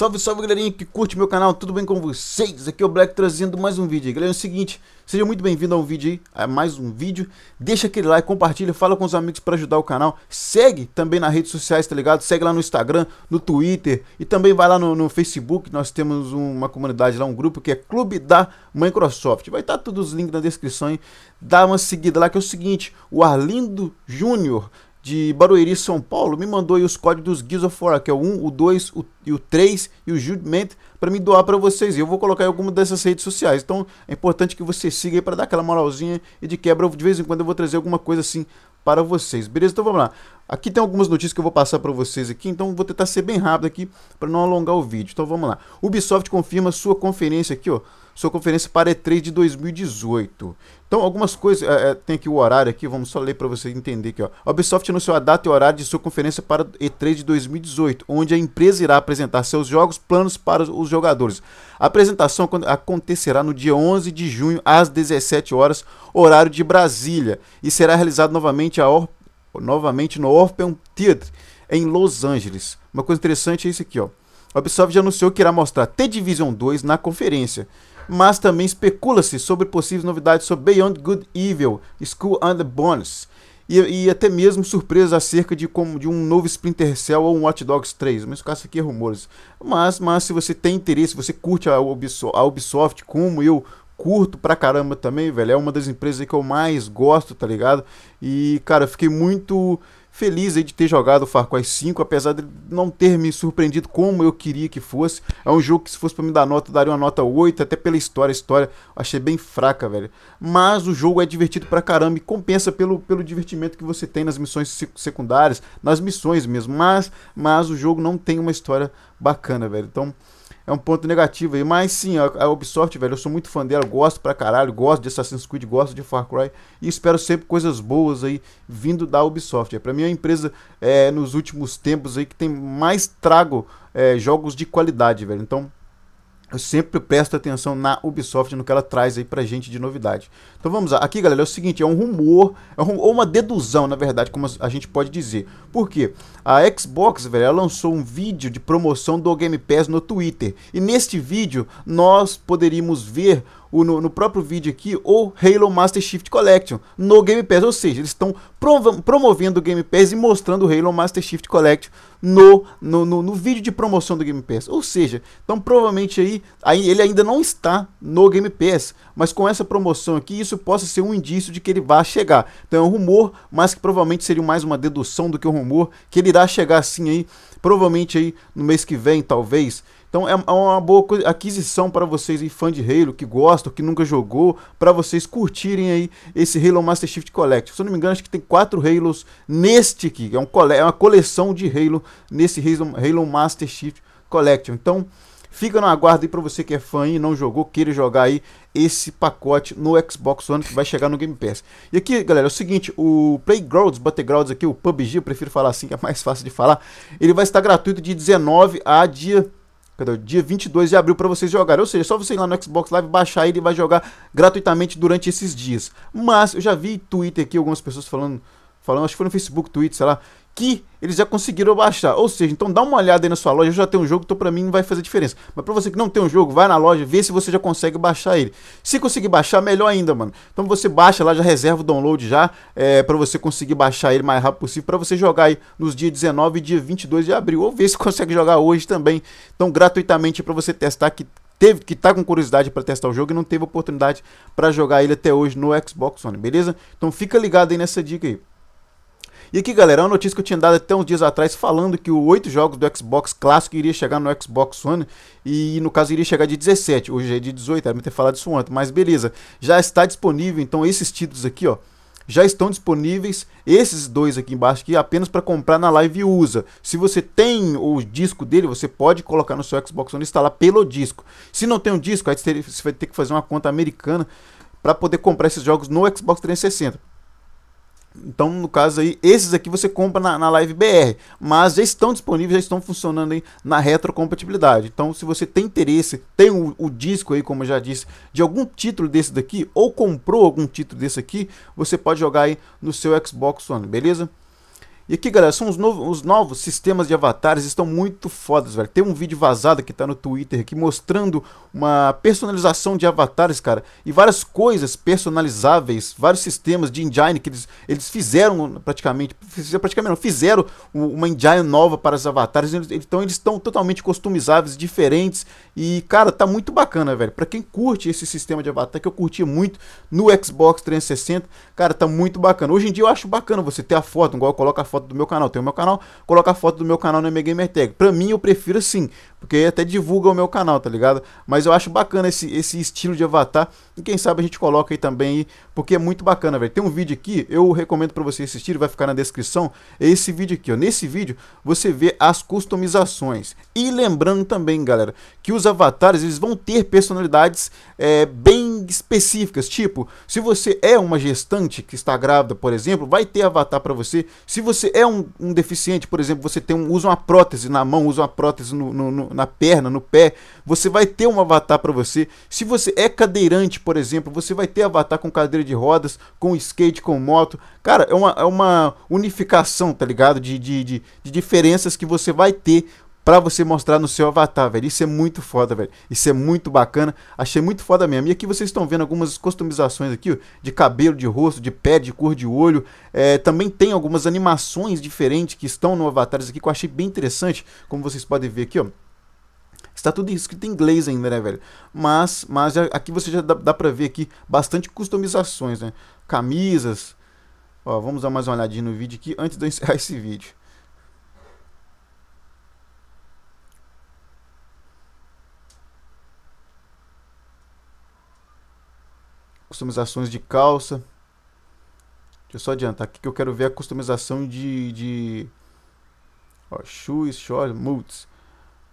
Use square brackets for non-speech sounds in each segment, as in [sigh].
Salve, salve galerinha que curte meu canal, tudo bem com vocês? Aqui é o Black trazendo mais um vídeo. Galera, é o seguinte, seja muito bem-vindo a um vídeo aí, a mais um vídeo. Deixa aquele like, compartilha, fala com os amigos para ajudar o canal. Segue também nas redes sociais, tá ligado? Segue lá no Instagram, no Twitter e também vai lá no, no Facebook. Nós temos uma comunidade lá, um grupo que é Clube da Microsoft. Vai estar tá todos os links na descrição, hein? Dá uma seguida lá que é o seguinte, o Arlindo Júnior de Barueri, São Paulo, me mandou aí os códigos Gears of War, que é o 1, o 2, o, e o 3 e o Judgment, para me doar para vocês. E eu vou colocar em alguma dessas redes sociais. Então é importante que você siga aí para dar aquela moralzinha e de quebra, de vez em quando eu vou trazer alguma coisa assim para vocês. Beleza? Então vamos lá. Aqui tem algumas notícias que eu vou passar para vocês aqui, então vou tentar ser bem rápido aqui para não alongar o vídeo. Então vamos lá. Ubisoft confirma sua conferência aqui, ó sua conferência para E3 de 2018. Então, algumas coisas. É, é, tem aqui o horário aqui, vamos só ler para você entender aqui. Ó. A Ubisoft anunciou a data e horário de sua conferência para E3 de 2018, onde a empresa irá apresentar seus jogos planos para os jogadores. A apresentação acontecerá no dia 11 de junho, às 17 horas, horário de Brasília, e será realizada novamente, a Or novamente no Orpheum Theatre, em Los Angeles. Uma coisa interessante é isso aqui, ó. A Ubisoft já anunciou que irá mostrar The Division 2 na conferência mas também especula-se sobre possíveis novidades sobre Beyond Good Evil, School and Bones. E, e, até mesmo surpresas acerca de como de um novo Splinter Cell ou um Hot Dogs 3, mas caso aqui é rumores. Mas, mas se você tem interesse, se você curte a, Ubisoft, a Ubisoft como eu curto pra caramba também, velho, é uma das empresas que eu mais gosto, tá ligado? E cara, eu fiquei muito Feliz de ter jogado o Far Cry 5, apesar de não ter me surpreendido como eu queria que fosse. É um jogo que se fosse para me dar nota, daria uma nota 8, até pela história. A história achei bem fraca, velho. Mas o jogo é divertido pra caramba e compensa pelo, pelo divertimento que você tem nas missões secundárias, nas missões mesmo. Mas, mas o jogo não tem uma história bacana, velho. Então, é um ponto negativo aí. Mas sim, a, a Ubisoft, velho, eu sou muito fã dela, gosto pra caralho, gosto de Assassin's Creed, gosto de Far Cry e espero sempre coisas boas aí vindo da Ubisoft. É, pra mim, é a empresa é, nos últimos tempos aí que tem mais trago é, jogos de qualidade, velho. Então, eu sempre presto atenção na Ubisoft no que ela traz aí pra gente de novidade. Então vamos lá. Aqui, galera, é o seguinte, é um rumor, é um, ou uma dedução, na verdade, como a gente pode dizer. Por quê? A Xbox, velho, ela lançou um vídeo de promoção do Game Pass no Twitter. E neste vídeo, nós poderíamos ver o, no, no, próprio vídeo aqui, ou Halo Master Chief Collection no Game Pass. Ou seja, eles estão promovendo o Game Pass e mostrando o Halo Master Chief Collection no, no, no, no, vídeo de promoção do Game Pass. Ou seja, então provavelmente aí, aí ele ainda não está no Game Pass, mas com essa promoção aqui, isso possa ser um indício de que ele vai chegar. Então é um rumor, mas que provavelmente seria mais uma dedução do que um rumor, que ele irá chegar assim aí, provavelmente aí no mês que vem, talvez. Então é, é uma boa aquisição para vocês aí, fã de Halo, que gostam, que nunca jogou, para vocês curtirem aí esse Halo Master Chief Collection. Se eu não me engano, acho que tem quatro Halos neste aqui, é, um cole é uma coleção de Halo nesse Halo, Halo Master Chief Collection. Então fica no aguardo aí para você que é fã e não jogou, queira jogar aí esse pacote no Xbox One que vai chegar no Game Pass. E aqui, galera, é o seguinte, o Playgrounds, Battlegrounds aqui, o PUBG, eu prefiro falar assim que é mais fácil de falar, ele vai estar gratuito de 19 a dia Cadê? Dia 22 de abril para vocês jogarem. Ou seja, só você ir lá no Xbox Live, baixar ele e vai jogar gratuitamente durante esses dias. Mas eu já vi Twitter aqui, algumas pessoas falando, falando acho que foi no Facebook, Twitter, sei lá, eles já conseguiram baixar. Ou seja, então dá uma olhada aí na sua loja, eu já tenho um jogo, então para mim não vai fazer diferença. Mas para você que não tem um jogo, vai na loja, vê se você já consegue baixar ele. Se conseguir baixar, melhor ainda, mano. Então você baixa lá, já reserva o download já, é, para você conseguir baixar ele mais rápido possível, para você jogar aí nos dias 19 e dia 22 de abril. Ou ver se [laughs] consegue jogar hoje também. Então gratuitamente é para você testar que teve que tá com curiosidade para testar o jogo e não teve oportunidade para jogar ele até hoje no Xbox One, beleza? Então fica ligado aí nessa dica aí. E aqui, galera, é uma notícia que eu tinha dado até uns dias atrás falando que os oito jogos do Xbox clássico iria chegar no Xbox One e, no caso, iria chegar de 17. Hoje é de 18, era me ter falado isso ontem, mas beleza. Já está disponível, então, esses títulos aqui, ó já estão disponíveis esses dois aqui embaixo aqui apenas para comprar na Live USA. Se você tem o disco dele, você pode colocar no seu Xbox One e instalar pelo disco. Se não tem um disco, aí você vai ter que fazer uma conta americana para poder comprar esses jogos no Xbox 360. Então, no caso aí, esses aqui você compra na, na Live BR, mas já estão disponíveis, já estão funcionando aí na retrocompatibilidade. Então, se você tem interesse, tem o, o, disco aí, como eu já disse, de algum título desse daqui, ou comprou algum título desse aqui, você pode jogar aí no seu Xbox One, beleza? E aqui, galera, são os, novo, os novos sistemas de avatares, estão muito fodas, velho. Tem um vídeo vazado que tá no Twitter aqui mostrando uma personalização de avatares, cara. E várias coisas personalizáveis, vários sistemas de engine que eles, eles fizeram praticamente, fizeram, praticamente não, fizeram uma engine nova para os avatares. Então eles estão totalmente customizáveis, diferentes. E, cara, tá muito bacana, velho. Pra quem curte esse sistema de avatar, que eu curti muito no Xbox 360, cara, tá muito bacana. Hoje em dia eu acho bacana você ter a foto, igual coloca a foto foto do meu canal. Tem o meu canal, coloca a foto do meu canal na minha gamer tag. Pra mim, eu prefiro assim, porque até divulga o meu canal, tá ligado? Mas eu acho bacana esse, esse estilo de avatar, e quem sabe a gente coloca aí também, porque é muito bacana, velho. Tem um vídeo aqui, eu recomendo para você assistir, vai ficar na descrição, é esse vídeo aqui, ó. Nesse vídeo, você vê as customizações. E lembrando também, galera, que os avatares, eles vão ter personalidades é, bem específicas, tipo, se você é uma gestante que está grávida, por exemplo, vai ter avatar para você. Se você é um, um, deficiente, por exemplo, você tem um, usa uma prótese na mão, usa uma prótese no, no, no na perna, no pé, você vai ter um avatar para você. Se você é cadeirante, por exemplo, você vai ter avatar com cadeira de rodas, com skate, com moto. Cara, é uma, é uma unificação, tá ligado? De, de, de, de diferenças que você vai ter para você mostrar no seu avatar, velho. Isso é muito foda, velho. Isso é muito bacana. Achei muito foda mesmo. E aqui vocês estão vendo algumas customizações aqui, ó, de cabelo, de rosto, de pé, de cor de olho. É, também tem algumas animações diferentes que estão no avatares aqui, que eu achei bem interessante, como vocês podem ver aqui, ó. Está tudo escrito em inglês ainda, né, velho? Mas, mas aqui você já dá, dá pra ver aqui bastante customizações, né? Camisas. Ó, vamos dar mais uma olhadinha no vídeo aqui antes de eu encerrar [laughs] esse vídeo. Customizações de calça. Deixa eu só adiantar aqui que eu quero ver a customização de... de... Ó, shoes, shorts, moods.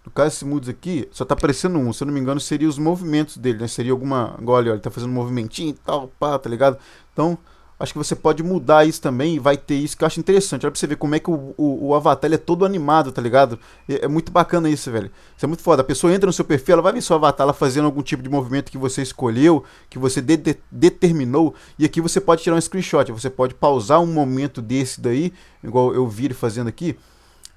No caso esse Moods aqui, só tá aparecendo um. Se eu não me engano, seria os movimentos dele, né? Seria alguma... Olha, ele tá fazendo um movimentinho e tal, pá, tá ligado? Então, acho que você pode mudar isso também e vai ter isso que eu acho interessante. Olha pra você ver como é que o, o, o avatar é todo animado, tá ligado? É, é, muito bacana isso, velho. Isso é muito foda. A pessoa entra no seu perfil, ela vai ver seu avatar lá fazendo algum tipo de movimento que você escolheu, que você de, de, determinou. E aqui você pode tirar um screenshot. Você pode pausar um momento desse daí, igual eu vi ele fazendo aqui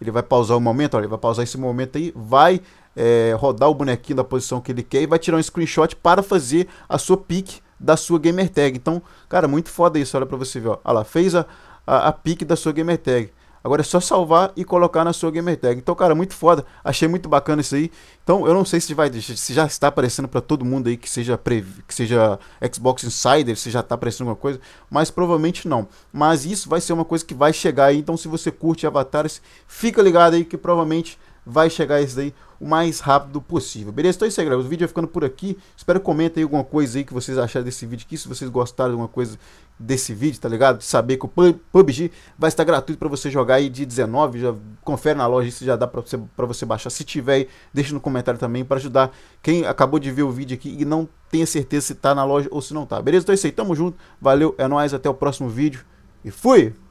ele vai pausar o um momento, olha, ele vai pausar esse momento aí, vai é, rodar o bonequinho da posição que ele quer e vai tirar um screenshot para fazer a sua pick da sua gamer tag. Então, cara, muito foda isso, olha para você ver, ó. Olha lá, fez a, a, a pick da sua gamer tag. Agora é só salvar e colocar na sua gamer tag. Então, cara, muito foda. Achei muito bacana isso aí. Então, eu não sei se vai se já está aparecendo para todo mundo aí que seja que seja Xbox Insider, se já está aparecendo alguma coisa, mas provavelmente não. Mas isso vai ser uma coisa que vai chegar aí. Então, se você curte avatares, fica ligado aí que provavelmente vai chegar isso daí o mais rápido possível. Beleza? Então é isso aí, galera. O vídeo vai ficando por aqui. Espero que comentem alguma coisa aí que vocês acharam desse vídeo aqui. Se vocês gostaram de alguma coisa desse vídeo, tá ligado? De saber que o PUBG vai estar gratuito para você jogar aí de 19. Já confere na loja se já dá para você, pra você baixar. Se tiver aí, deixa no comentário também para ajudar quem acabou de ver o vídeo aqui e não tenha certeza se tá na loja ou se não tá. Beleza? Então é isso aí. Tamo junto. Valeu, é nóis. Até o próximo vídeo. E fui!